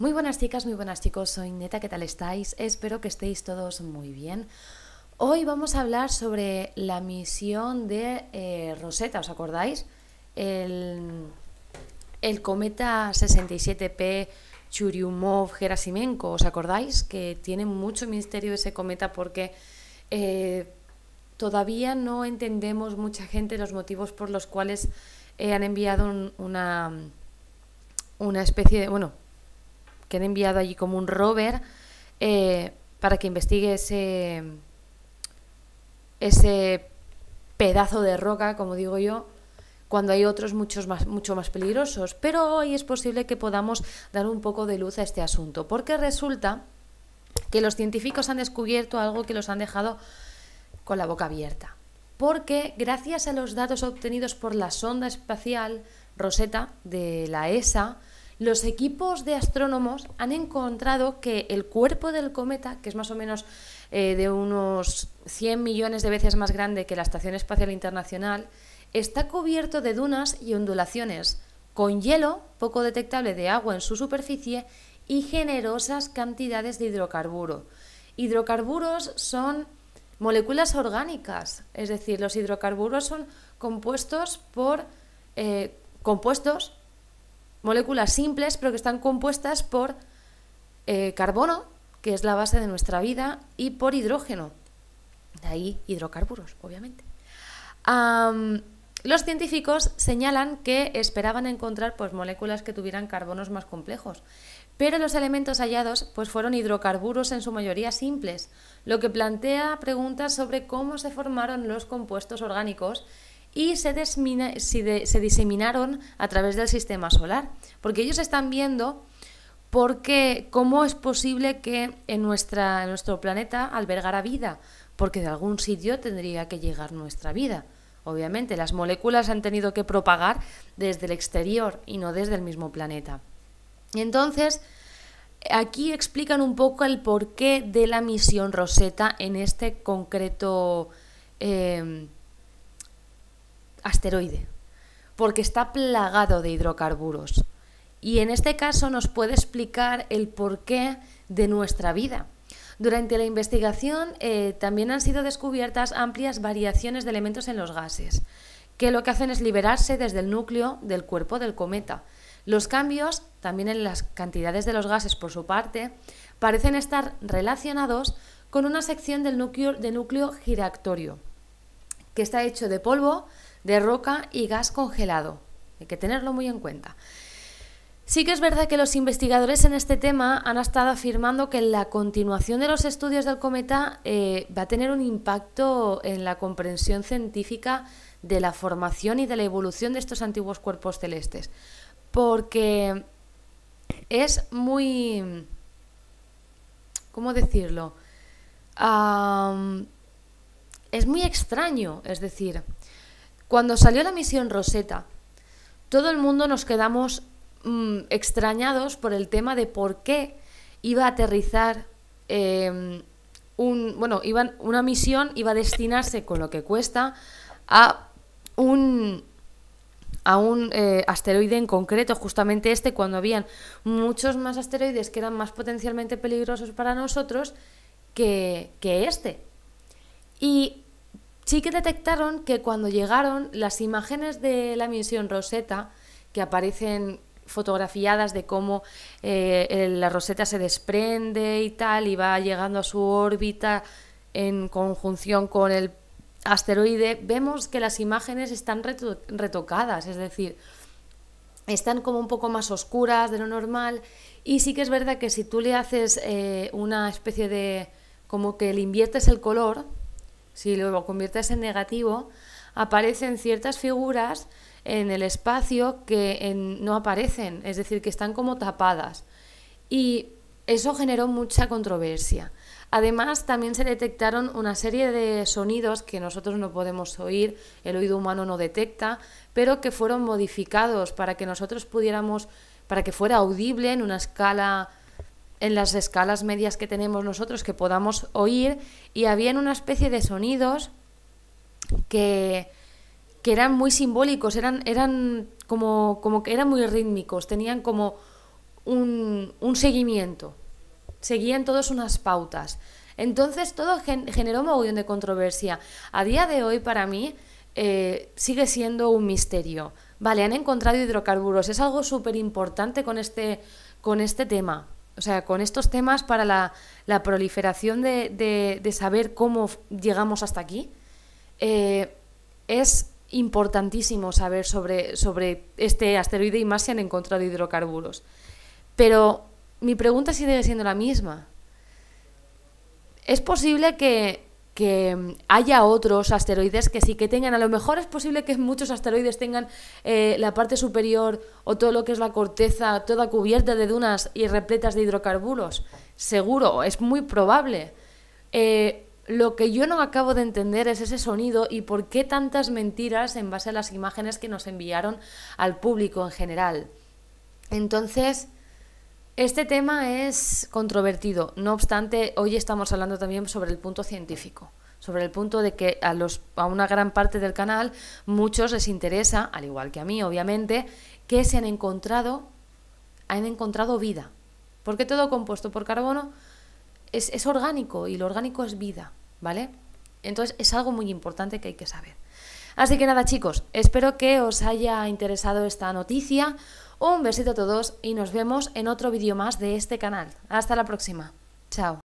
Muy buenas chicas, muy buenas chicos, soy Neta, ¿qué tal estáis? Espero que estéis todos muy bien. Hoy vamos a hablar sobre la misión de eh, Rosetta, ¿os acordáis? El, cometa 67P Churyumov-Gerasimenko, ¿os acordáis? Que tiene mucho misterio ese cometa porque eh, todavía no entendemos mucha gente los motivos por los cuales eh, han enviado una, una especie de... Bueno, que han enviado allí como un rover eh, para que investigue ese, ese pedazo de roca, como digo yo, cuando hay otros muchos más, mucho más peligrosos. Pero hoy es posible que podamos dar un poco de luz a este asunto, porque resulta que los científicos han descubierto algo que los han dejado con la boca abierta. Porque gracias a los datos obtenidos por la sonda espacial Rosetta de la ESA, los equipos de astrónomos han encontrado que el cuerpo del cometa, que es más o menos eh, de unos 100 millones de veces más grande que la Estación Espacial Internacional, está cubierto de dunas y ondulaciones, con hielo poco detectable de agua en su superficie y generosas cantidades de hidrocarburo. Hidrocarburos son moléculas orgánicas, es decir, los hidrocarburos son compuestos por eh, compuestos moléculas simples, pero que están compuestas por eh, carbono, que es la base de nuestra vida, y por hidrógeno. De ahí hidrocarburos, obviamente. los científicos señalan que esperaban encontrar pues, moléculas que tuvieran carbonos más complejos, pero los elementos hallados pues, fueron hidrocarburos en su mayoría simples, lo que plantea preguntas sobre cómo se formaron los compuestos orgánicos y se, se diseminaron a través del sistema solar, porque ellos están viendo qué, cómo es posible que en, nuestra, nuestro planeta albergara vida, porque de algún sitio tendría que llegar nuestra vida. Obviamente, las moléculas han tenido que propagar desde el exterior y no desde el mismo planeta. y Entonces, aquí explican un poco el porqué de la misión Rosetta en este concreto eh, asteroide, porque está plagado de hidrocarburos. Y en este caso nos puede explicar el porqué de nuestra vida. Durante la investigación eh, también han sido descubiertas amplias variaciones de elementos en los gases, que lo que hacen es liberarse desde el núcleo del cuerpo del cometa. Los cambios, también en las cantidades de los gases por su parte, parecen estar relacionados con una sección del núcleo, de núcleo giratorio, que está hecho de polvo, de roca y gas congelado. Hay que tenerlo muy en cuenta. Sí que es verdad que los investigadores en este tema han estado afirmando que la continuación de los estudios del cometa eh, va a tener un impacto en la comprensión científica de la formación y de la evolución de estos antiguos cuerpos celestes, porque es muy... ¿Cómo decirlo? es muy extraño, es decir, cuando salió la misión Rosetta, todo el mundo nos quedamos mm, extrañados por el tema de por qué iba a aterrizar em, bueno, una misión iba a destinarse con lo que cuesta a un, eh, asteroide en concreto, justamente este, cuando habían muchos más asteroides que eran más potencialmente peligrosos para nosotros que, que este. Y Sí que detectaron que cuando llegaron las imágenes de la misión Rosetta, que aparecen fotografiadas de cómo eh, la Rosetta se desprende y tal, y va llegando a su órbita en conjunción con el asteroide, vemos que las imágenes están retocadas, es decir, están como un poco más oscuras de lo normal y sí que es verdad que si tú le haces eh, una especie de, como que le inviertes el color, si lo conviertes en negativo, aparecen ciertas figuras en el espacio que no aparecen, es decir, que están como tapadas. Y eso generó mucha controversia. Además, también se detectaron una serie de sonidos que nosotros no podemos oír, el oído humano no detecta, pero que fueron modificados para que nosotros pudiéramos, para que fuera audible en una escala en las escalas medias que tenemos nosotros que podamos oír y había una especie de sonidos que, eran muy simbólicos, eran, eran como, que eran muy rítmicos, tenían como un, seguimiento, seguían todas unas pautas. Entonces todo generó un mogollón de controversia. A día de hoy para mí eh, sigue siendo un misterio. Vale, han encontrado hidrocarburos, es algo súper importante con este, con este tema, o sea, con estos temas para la, proliferación de, saber cómo llegamos hasta aquí, eh, es importantísimo saber sobre, sobre este asteroide y más si han encontrado hidrocarburos. Pero mi pregunta sigue siendo la misma. ¿Es posible que que mm, haya otros asteroides que sí que tengan, a lo mejor es posible que muchos asteroides tengan eh, la parte superior o todo lo que es la corteza toda cubierta de dunas y repletas de hidrocarburos. Seguro, es muy probable. Eh, lo que yo no acabo de entender es ese sonido y por qué tantas mentiras en base a las imágenes que nos enviaron al público en general. Entonces, este tema es controvertido, no obstante, hoy estamos hablando también sobre el punto científico sobre el punto de que a, los, a una gran parte del canal muchos les interesa, al igual que a mí obviamente, que se han encontrado, han encontrado vida. Porque todo compuesto por carbono es orgánico y lo orgánico es vida, ¿vale? Entonces es algo muy importante que hay que saber. Así que nada chicos, espero que os haya interesado esta noticia. Un besito a todos y nos vemos en otro vídeo más de este canal. Hasta la próxima. Chao.